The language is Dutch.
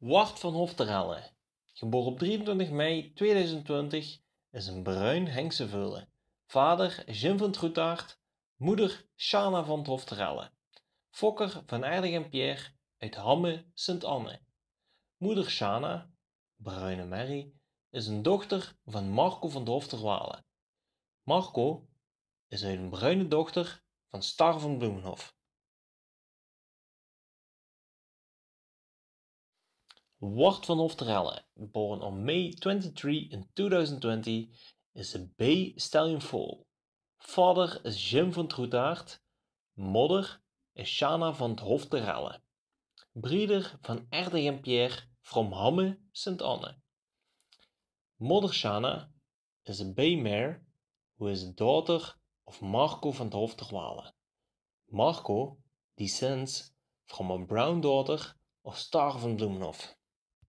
Wart van Hofterellen, geboren op 23 mei 2020, is een bruin Henkse vullen. Vader Jim van Troetaart, moeder Shana van Hofterellen, Fokker van Aardig en Pierre uit Hamme, Sint-Anne. Moeder Shana, bruine Mary, is een dochter van Marco van Hofterwalen. Marco is een bruine dochter van Star van Bloemenhof. Wart van Ofterhelle, geboren on May 23 in 2020, is een bay stallion foal. Vader is Jim van Troetaert, moeder is Shana van het Hof van Erdeg en Pierre from Hamme, Sint-Anne. Moeder Shana is een bay mare who is dochter daughter of Marco van het Hof Marco Marco descends from a brown daughter of Star van Bloemenhof.